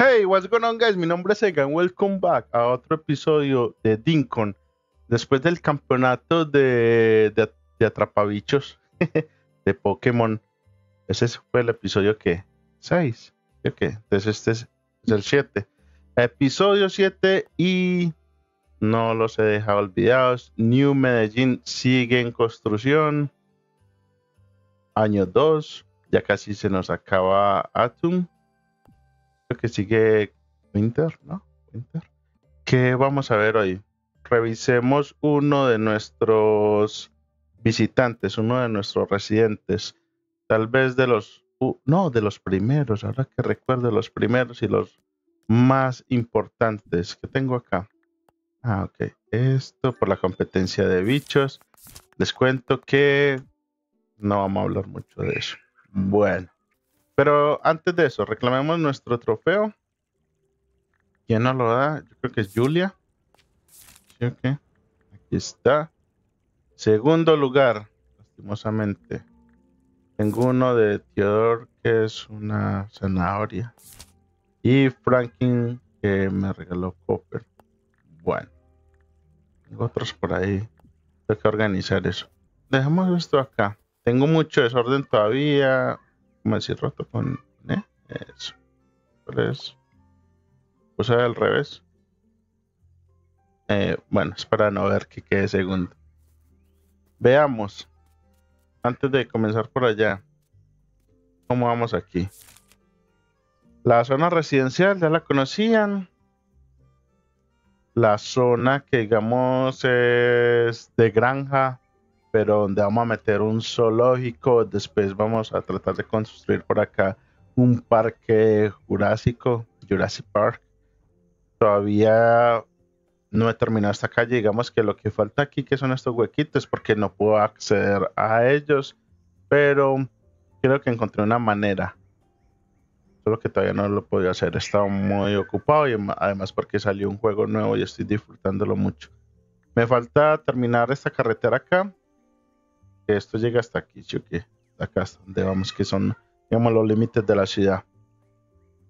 Hey, what's going on, guys? Mi nombre es Egan. Welcome back a otro episodio de Dinkon Después del campeonato de, de, de atrapabichos de Pokémon. Ese fue el episodio que 6. Ok, entonces este es, es el 7. Episodio 7 y no los he dejado olvidados. New Medellín sigue en construcción. Año 2. Ya casi se nos acaba Atum que sigue Winter, ¿no? Winter. ¿Qué vamos a ver hoy? Revisemos uno de nuestros visitantes, uno de nuestros residentes, tal vez de los, no, de los primeros, ahora que recuerdo los primeros y los más importantes que tengo acá. Ah, ok. Esto por la competencia de bichos. Les cuento que no vamos a hablar mucho de eso. Bueno. Pero antes de eso, reclamemos nuestro trofeo. ¿Quién nos lo da? Yo creo que es Julia. Aquí está. Segundo lugar, lastimosamente. Tengo uno de Theodore, que es una zanahoria. Y Franklin, que me regaló Copper. Bueno. Tengo otros por ahí. Tengo que organizar eso. Dejemos esto acá. Tengo mucho desorden todavía como decir roto con eh, eso. Pues, al revés. Eh, bueno, es para no ver que quede segundo. Veamos, antes de comenzar por allá, cómo vamos aquí. La zona residencial ya la conocían. La zona que digamos es de granja pero donde vamos a meter un zoológico, después vamos a tratar de construir por acá un parque jurásico, Jurassic Park. Todavía no he terminado esta calle, digamos que lo que falta aquí que son estos huequitos porque no puedo acceder a ellos, pero creo que encontré una manera. Solo que todavía no lo podía hacer, estaba muy ocupado y además porque salió un juego nuevo y estoy disfrutándolo mucho. Me falta terminar esta carretera acá esto llega hasta aquí, yo que Acá es donde vamos, que son, digamos, los límites de la ciudad.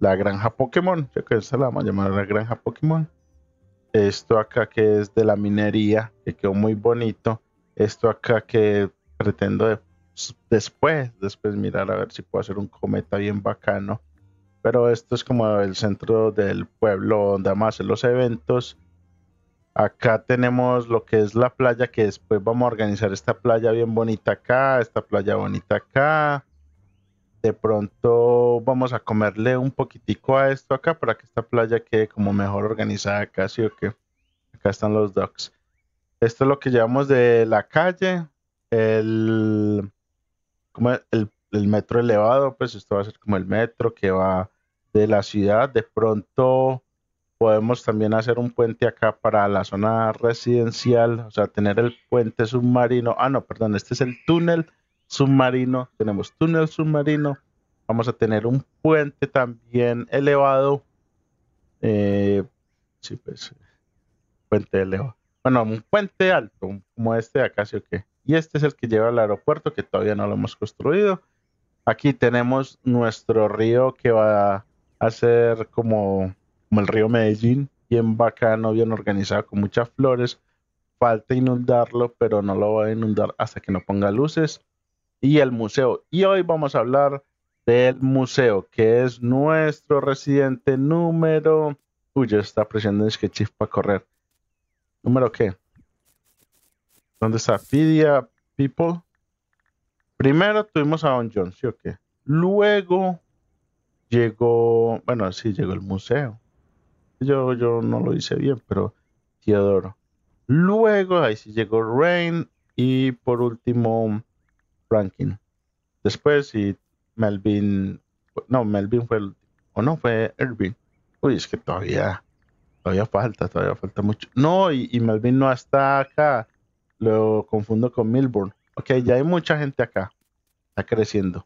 La granja Pokémon, yo creo que se la vamos a llamar la granja Pokémon. Esto acá que es de la minería, que quedó muy bonito. Esto acá que pretendo después, después mirar a ver si puedo hacer un cometa bien bacano. Pero esto es como el centro del pueblo donde vamos a los eventos Acá tenemos lo que es la playa, que después vamos a organizar esta playa bien bonita acá, esta playa bonita acá. De pronto vamos a comerle un poquitico a esto acá para que esta playa quede como mejor organizada acá, ¿sí o qué? Acá están los docks. Esto es lo que llevamos de la calle, el, el metro elevado, pues esto va a ser como el metro que va de la ciudad. De pronto podemos también hacer un puente acá para la zona residencial, o sea, tener el puente submarino. Ah, no, perdón, este es el túnel submarino. Tenemos túnel submarino. Vamos a tener un puente también elevado. Eh, sí, pues, puente elevado. Bueno, un puente alto, como este de acá, sí o qué. Y este es el que lleva al aeropuerto, que todavía no lo hemos construido. Aquí tenemos nuestro río que va a ser como como el río Medellín, bien bacano, bien organizado, con muchas flores. Falta inundarlo, pero no lo va a inundar hasta que no ponga luces. Y el museo. Y hoy vamos a hablar del museo, que es nuestro residente número. Uy, ya está presionando el sketch para correr. ¿Número qué? ¿Dónde está? Pidia People. Primero tuvimos a Don John, ¿sí o qué? Luego llegó, bueno, sí, llegó el museo yo, yo no lo hice bien, pero te adoro. Luego, ahí sí llegó Rain y por último Rankin. Después y Melvin, no, Melvin fue el último, o no, fue Irving. Uy, es que todavía, todavía falta, todavía falta mucho. No, y, y Melvin no está acá, lo confundo con Milburn. Ok, ya hay mucha gente acá, está creciendo.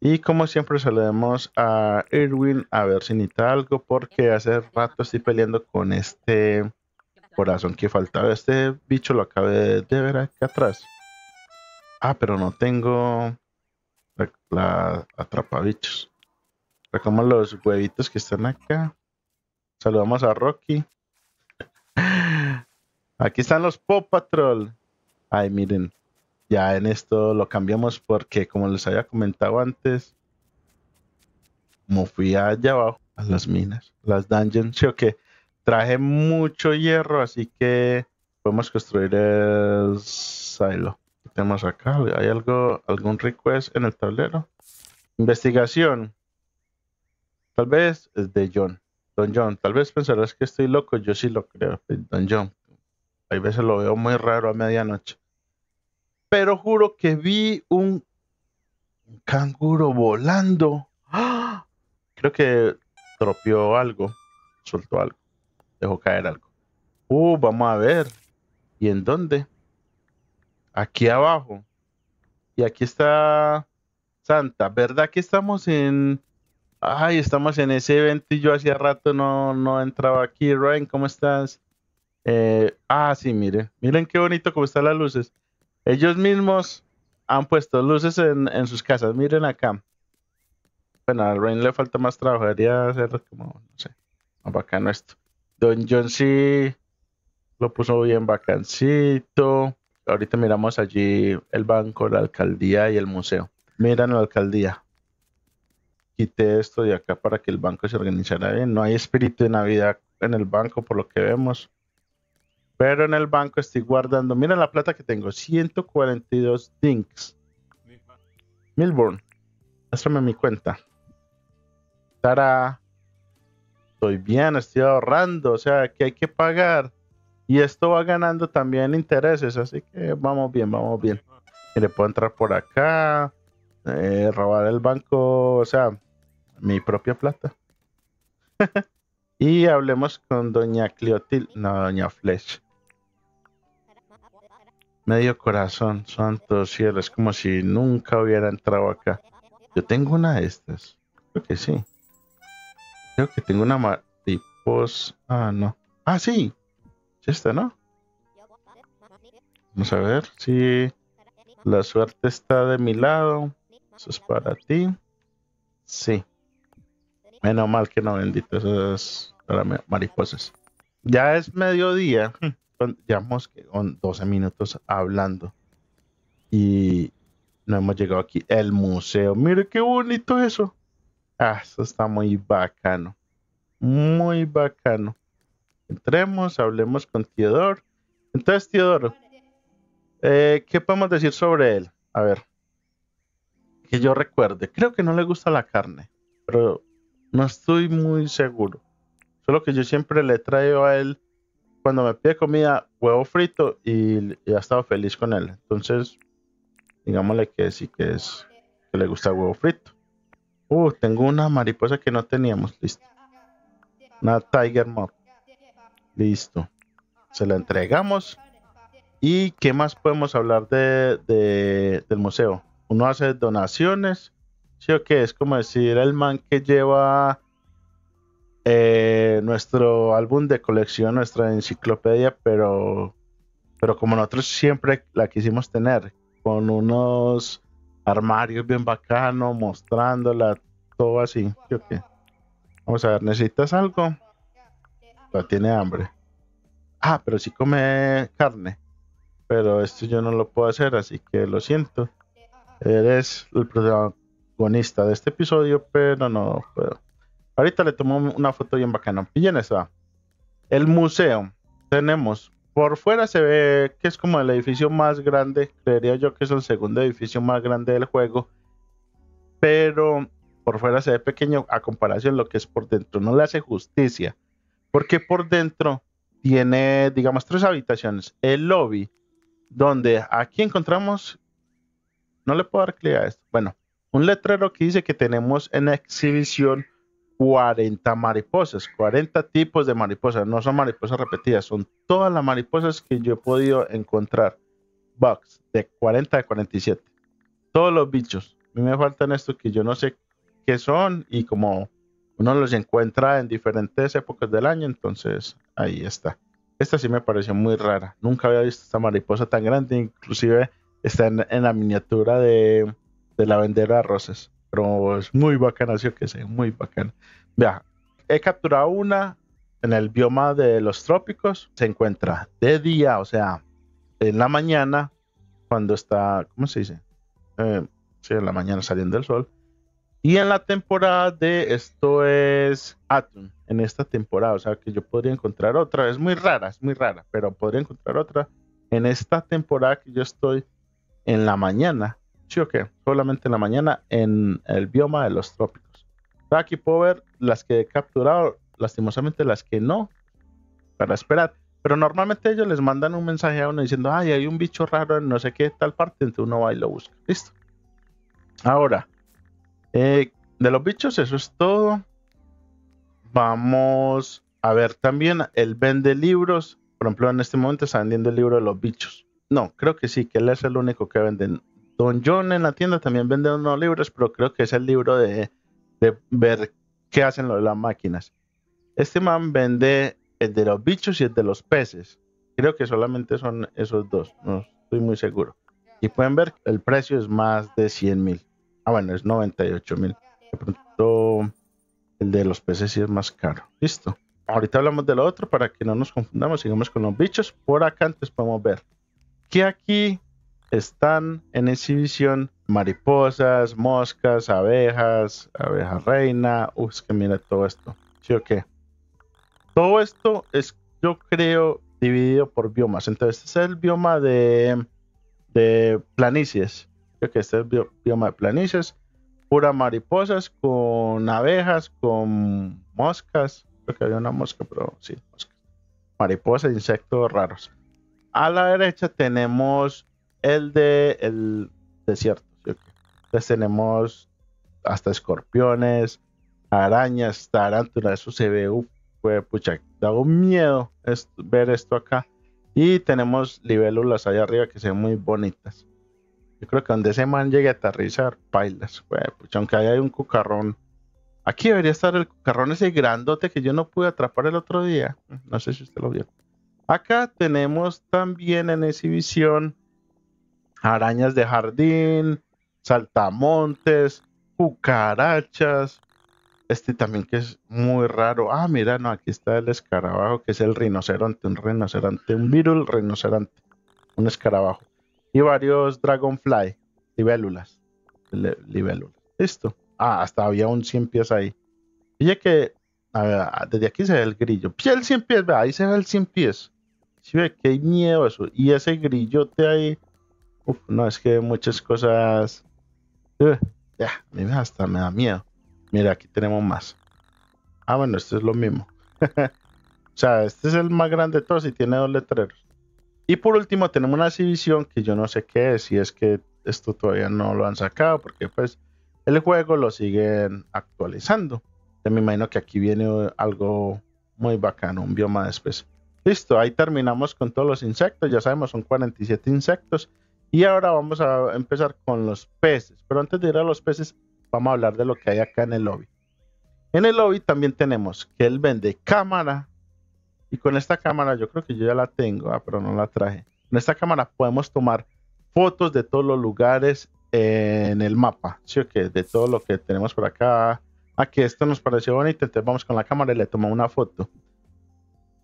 Y como siempre saludemos a Irwin a ver si necesita algo porque hace rato estoy peleando con este corazón que faltaba. Este bicho lo acabé de ver acá atrás. Ah, pero no tengo la, atrapa atrapabichos. Sacamos los huevitos que están acá. Saludamos a Rocky. Aquí están los Pop Patrol. Ay, miren. Ya en esto lo cambiamos porque, como les había comentado antes, como fui allá abajo, a las minas, las dungeons, yo que traje mucho hierro, así que podemos construir el silo. ¿Qué tenemos acá? ¿Hay algo, algún request en el tablero? Investigación. Tal vez es de John. Don John, tal vez pensarás que estoy loco, yo sí lo creo. Don John, hay veces lo veo muy raro a medianoche pero juro que vi un, canguro volando. Creo que tropió algo, soltó algo, dejó caer algo. Uh, vamos a ver. ¿Y en dónde? Aquí abajo. Y aquí está Santa. ¿Verdad que estamos en... Ay, estamos en ese evento y yo hacía rato no, no entraba aquí. Ryan, ¿cómo estás? Eh, ah, sí, mire. Miren qué bonito como están las luces. Ellos mismos han puesto luces en, sus casas. Miren acá. Bueno, al Rain le falta más trabajo. Debería hacer como, no sé, más bacano esto. Don John sí lo puso bien bacancito. Ahorita miramos allí el banco, la alcaldía y el museo. Miren la alcaldía. Quité esto de acá para que el banco se organizara bien. No hay espíritu de Navidad en el banco, por lo que vemos. Pero en el banco estoy guardando, mira la plata que tengo, 142 dinks. Milburn, hazme mi cuenta. Tara, estoy bien, estoy ahorrando, o sea, que hay que pagar. Y esto va ganando también intereses, así que vamos bien, vamos bien. le puedo entrar por acá, eh, robar el banco, o sea, mi propia plata. y hablemos con doña Cleotil, no, doña Flesh medio corazón, santo cielo, es como si nunca hubiera entrado acá. Yo tengo una de estas, creo que sí. Creo que tengo una mariposa, ah no, ah sí, esta, ¿no? Vamos a ver si la suerte está de mi lado. Eso es para ti. Sí. Menos mal que no, bendito. Esas mariposas. Ya es mediodía ya llevamos con 12 minutos hablando y no hemos llegado aquí. El museo, mire qué bonito eso. Ah, eso está muy bacano. Muy bacano. Entremos, hablemos con Teodoro. Entonces, Teodoro, eh, ¿qué podemos decir sobre él? A ver, que yo recuerde. Creo que no le gusta la carne, pero no estoy muy seguro. Solo que yo siempre le traigo a él cuando me pide comida, huevo frito y, ya ha estado feliz con él. Entonces, digámosle que sí que es que le gusta el huevo frito. Uh, tengo una mariposa que no teníamos, listo. Una Tiger Moth. Listo. Se la entregamos. ¿Y qué más podemos hablar de, del museo? Uno hace donaciones. Sí, o qué? es como decir el man que lleva eh, nuestro álbum de colección, nuestra enciclopedia, pero, pero como nosotros siempre la quisimos tener, con unos armarios bien bacanos, mostrándola, todo así. Vamos a ver, ¿necesitas algo? pero tiene hambre. Ah, pero sí come carne. Pero esto yo no lo puedo hacer, así que lo siento. Eres el protagonista de este episodio, pero no puedo. Ahorita le tomó una foto bien bacana. Pillen eso, El museo. Tenemos. Por fuera se ve que es como el edificio más grande. Creería yo que es el segundo edificio más grande del juego. Pero por fuera se ve pequeño a comparación de lo que es por dentro. No le hace justicia. Porque por dentro tiene, digamos, tres habitaciones. El lobby, donde aquí encontramos... No le puedo dar clic a esto. Bueno, un letrero que dice que tenemos en exhibición 40 mariposas, 40 tipos de mariposas. No son mariposas repetidas, son todas las mariposas que yo he podido encontrar. Bugs, de 40 a 47. Todos los bichos. A mí me faltan estos que yo no sé qué son y como uno los encuentra en diferentes épocas del año, entonces ahí está. Esta sí me pareció muy rara. Nunca había visto esta mariposa tan grande. Inclusive está en, la miniatura de, la vendera de rosas. Pero es muy bacana, sí que sé, muy bacana. Vea, he capturado una en el bioma de los trópicos. Se encuentra de día, o sea, en la mañana, cuando está, ¿cómo se dice? Eh, sí, en la mañana saliendo el sol. Y en la temporada de esto es Atum, en esta temporada, o sea que yo podría encontrar otra, es muy rara, es muy rara, pero podría encontrar otra en esta temporada que yo estoy en la mañana ¿Sí o Solamente en la mañana en el bioma de los trópicos. Aquí puedo ver las que he capturado, lastimosamente las que no, para esperar. Pero normalmente ellos les mandan un mensaje a uno diciendo, ay, hay un bicho raro en no sé qué tal parte, entonces uno va y lo busca. Listo. Ahora, eh, de los bichos, eso es todo. Vamos a ver también, el vende libros. Por ejemplo, en este momento está vendiendo el libro de los bichos. No, creo que sí, que él es el único que vende Don John en la tienda también vende unos libros, pero creo que es el libro de, ver qué hacen las máquinas. Este man vende el de los bichos y el de los peces. Creo que solamente son esos dos, no estoy muy seguro. Y pueden ver el precio es más de 100 mil. Ah, bueno, es 98 mil. De pronto el de los peces sí es más caro. Listo. Ahorita hablamos de lo otro para que no nos confundamos. Sigamos con los bichos. Por acá antes podemos ver que aquí están en exhibición mariposas, moscas, abejas, abeja reina. Uf, es que mire todo esto. ¿Sí o qué? Todo esto es, yo creo, dividido por biomas. Entonces, este es el bioma de, de planicies. Creo que este es el bioma de planicies. Pura mariposas con abejas, con moscas. Creo que había una mosca, pero sí, moscas. Mariposas, insectos raros. A la derecha tenemos el de el desierto. Entonces tenemos hasta escorpiones, arañas, tarántulas, eso se ve, pucha, da un miedo ver esto acá. Y tenemos libélulas allá arriba que se ven muy bonitas. Yo creo que donde ese man llegue a aterrizar, pailas, pucha, aunque ahí hay un cucarrón. Aquí debería estar el cucarrón ese grandote que yo no pude atrapar el otro día. No sé si usted lo vio. Acá tenemos también en exhibición arañas de jardín, saltamontes, cucarachas. Este también que es muy raro. Ah, mira, no, aquí está el escarabajo, que es el rinoceronte, un rinoceronte, un virul rinoceronte, un escarabajo. Y varios dragonfly, libélulas, libélulas. Listo. Ah, hasta había un 100 pies ahí. Oye que, ah, desde aquí se ve el grillo. El 100 pies, ahí se ve el 100 pies. Si ve que miedo eso. Y ese grillote ahí Uf, no, es que muchas cosas. Eh, ya, a mí hasta me da miedo. Mira, aquí tenemos más. Ah, bueno, esto es lo mismo. o sea, este es el más grande de todos y tiene dos letreros. Y por último, tenemos una exhibición que yo no sé qué es, si es que esto todavía no lo han sacado, porque pues el juego lo siguen actualizando. Yo me imagino que aquí viene algo muy bacano, un bioma después. Listo, ahí terminamos con todos los insectos. Ya sabemos, son 47 insectos. Y ahora vamos a empezar con los peces. Pero antes de ir a los peces, vamos a hablar de lo que hay acá en el lobby. En el lobby también tenemos que él vende cámara. Y con esta cámara, yo creo que yo ya la tengo, ah, pero no la traje. Con esta cámara podemos tomar fotos de todos los lugares en el mapa. ¿sí? que? de todo lo que tenemos por acá. Aquí ah, esto nos pareció bonito, entonces vamos con la cámara y le tomamos una foto.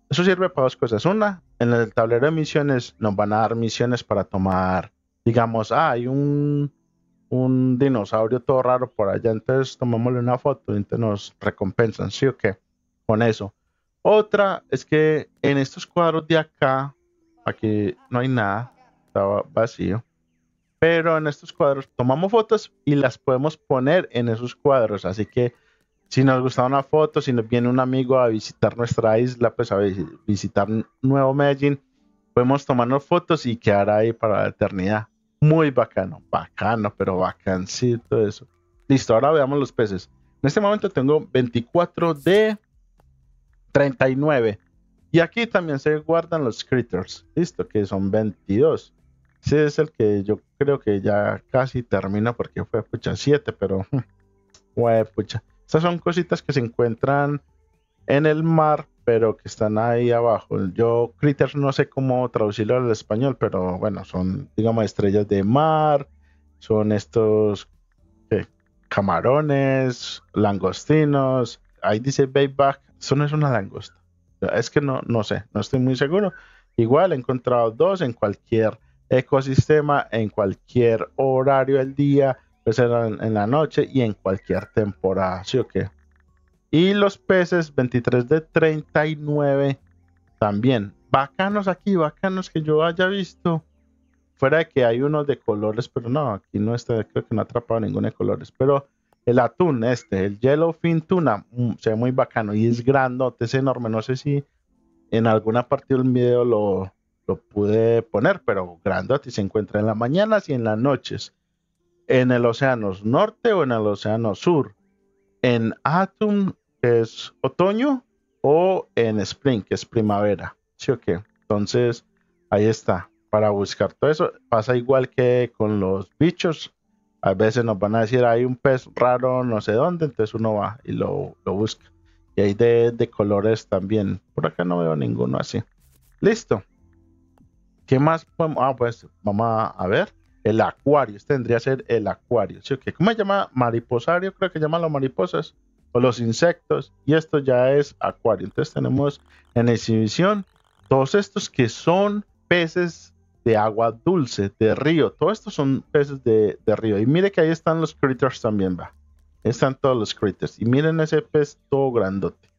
Eso sirve para dos cosas. Una, en el tablero de misiones nos van a dar misiones para tomar digamos, ah, hay un, dinosaurio todo raro por allá, entonces tomémosle una foto y nos recompensan, ¿sí o qué? Con eso. Otra es que en estos cuadros de acá, aquí no hay nada, estaba vacío, pero en estos cuadros tomamos fotos y las podemos poner en esos cuadros, así que si nos gusta una foto, si nos viene un amigo a visitar nuestra isla, pues a visitar Nuevo Medellín, podemos tomarnos fotos y quedar ahí para la eternidad. Muy bacano, bacano, pero bacancito eso. Listo, ahora veamos los peces. En este momento tengo 24 de 39. Y aquí también se guardan los critters. Listo, que son 22. Ese es el que yo creo que ya casi termina porque fue pucha 7, pero... Pucha. Estas son cositas que se encuentran en el mar pero que están ahí abajo. Yo, critters, no sé cómo traducirlo al español, pero bueno, son, digamos, estrellas de mar, son estos eh, camarones, langostinos. Ahí dice Bayback, eso no es una langosta. Es que no, no sé, no estoy muy seguro. Igual he encontrado dos en cualquier ecosistema, en cualquier horario del día, pues en, en la noche y en cualquier temporada. ¿Sí o qué. Y los peces 23 de 39 también. Bacanos aquí, bacanos que yo haya visto. Fuera de que hay unos de colores, pero no, aquí no está, creo que no ha atrapado ninguno de colores. Pero el atún este, el Yellowfin Tuna, mm, se ve muy bacano y es grandote, es enorme. No sé si en alguna parte del video lo, lo pude poner, pero grandote se encuentra en las mañanas y en las noches. En el océano norte o en el océano sur en autumn, que es otoño, o en spring, que es primavera. ¿Sí o qué? Entonces, ahí está. Para buscar todo eso, pasa igual que con los bichos. A veces nos van a decir, hay un pez raro no sé dónde, entonces uno va y lo, busca. Y hay de, de colores también. Por acá no veo ninguno así. Listo. ¿Qué más podemos? Ah, pues vamos a ver el acuario, este tendría que ser el acuario, ¿sí? ¿Cómo se llama? Mariposario, creo que llaman las mariposas, o los insectos, y esto ya es acuario. Entonces tenemos en exhibición todos estos que son peces de agua dulce, de río, todos estos son peces de, río. Y mire que ahí están los critters también, va. Están todos los critters. Y miren ese pez todo grandote.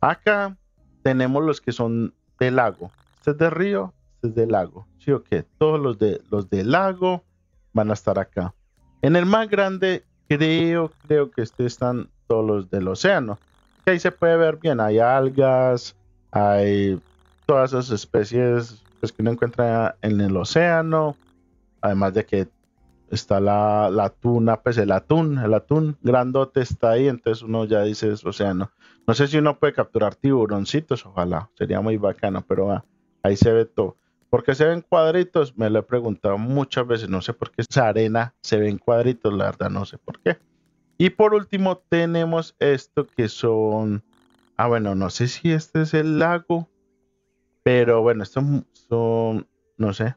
Acá tenemos los que son de lago. Este es de río, este es de lago. ¿Sí o Todos los de, los de lago, van a estar acá. En el más grande, creo, creo que están todos los del océano. Que ahí se puede ver bien, hay algas, hay todas esas especies pues, que uno encuentra en el océano. Además de que está la, la, tuna, pues el atún, el atún grandote está ahí, entonces uno ya dice, es océano. no, sé si uno puede capturar tiburoncitos, ojalá, sería muy bacano, pero ahí se ve todo. ¿Por qué se ven cuadritos? Me lo he preguntado muchas veces, no sé por qué esa arena se ven cuadritos, la verdad no sé por qué. Y por último tenemos esto que son, ah bueno, no sé si este es el lago, pero bueno, estos son, no sé,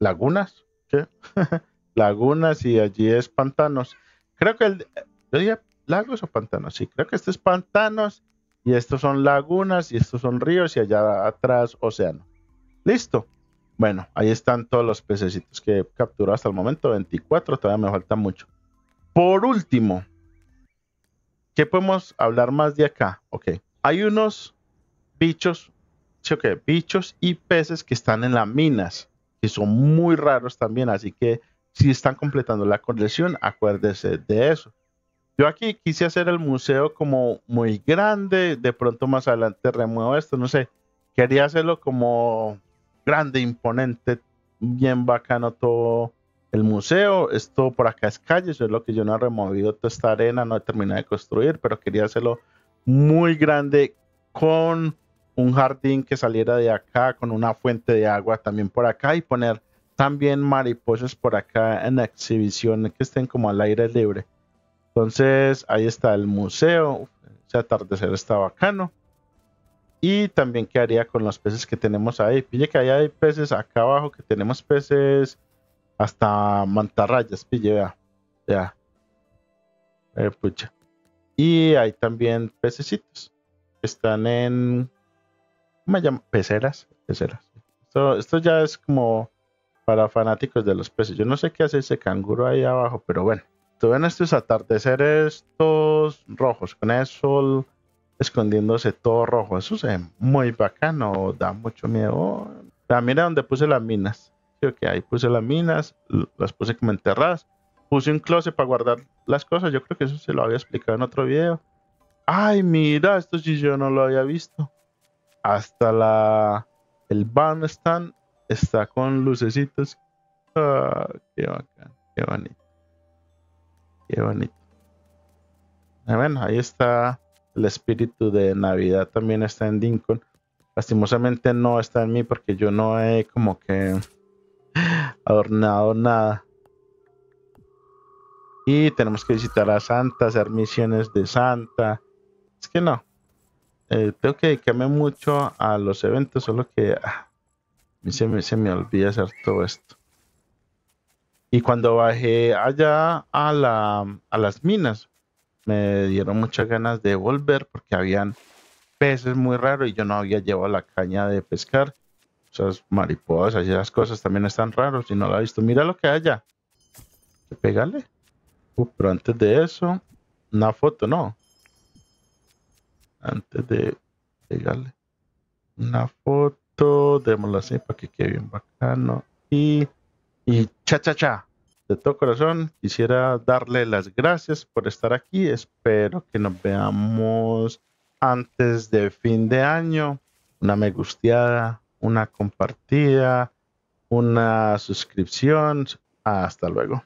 lagunas, lagunas y allí es pantanos. Creo que el, yo diría lagos o pantanos, sí, creo que este es pantanos y estos son lagunas y estos son ríos y allá atrás océano. Listo. Bueno, ahí están todos los pececitos que he hasta el momento. 24, todavía me falta mucho. Por último, ¿qué podemos hablar más de acá? Ok, hay unos bichos, bichos y peces que están en las minas, que son muy raros también, así que si están completando la colección, acuérdese de eso. Yo aquí quise hacer el museo como muy grande, de pronto más adelante remuevo esto, no sé, quería hacerlo como grande, imponente, bien bacano todo el museo. Esto por acá es calle, eso es lo que yo no he removido toda esta arena, no he terminado de construir, pero quería hacerlo muy grande con un jardín que saliera de acá, con una fuente de agua también por acá y poner también mariposas por acá en exhibición que estén como al aire libre. Entonces ahí está el museo, ese atardecer está bacano. Y también qué haría con los peces que tenemos ahí. Pille que ahí hay peces acá abajo, que tenemos peces hasta mantarrayas, pille, vea. Ya. Eh, pucha. Y hay también pececitos. están en. ¿Cómo me llama? Peceras. Peceras. Esto, ya es como para fanáticos de los peces. Yo no sé qué hace ese canguro ahí abajo, pero bueno. Tú ven estos atardeceres estos rojos, con el escondiéndose todo rojo. Eso se muy bacano, da mucho miedo. La ah, mira donde puse las minas. que ahí puse las minas, las puse como enterradas. Puse un closet para guardar las cosas. Yo creo que eso se lo había explicado en otro video. Ay, mira, esto si yo no lo había visto. Hasta la el barn está con lucecitos. Ah, qué bacán, qué bonito. Qué bonito. Ah, bueno, ahí está el espíritu de Navidad también está en Lincoln. Lastimosamente no está en mí porque yo no he como que adornado nada. Y tenemos que visitar a Santa, hacer misiones de Santa. Es que no. Eh, tengo que dedicarme mucho a los eventos, solo que ah, se, me, se me olvida hacer todo esto. Y cuando bajé allá a, la, a las minas, me dieron muchas ganas de volver porque habían peces muy raros y yo no había llevado la caña de pescar. Esas mariposas y esas cosas también están raros y no la he visto. Mira lo que hay allá. Pégale. Uh, pero antes de eso, una foto, no. Antes de pegarle una foto, démosla así para que quede bien bacano. Y, y cha cha cha de todo corazón quisiera darle las gracias por estar aquí. Espero que nos veamos antes de fin de año. Una me gusteada, una compartida, una suscripción. Hasta luego.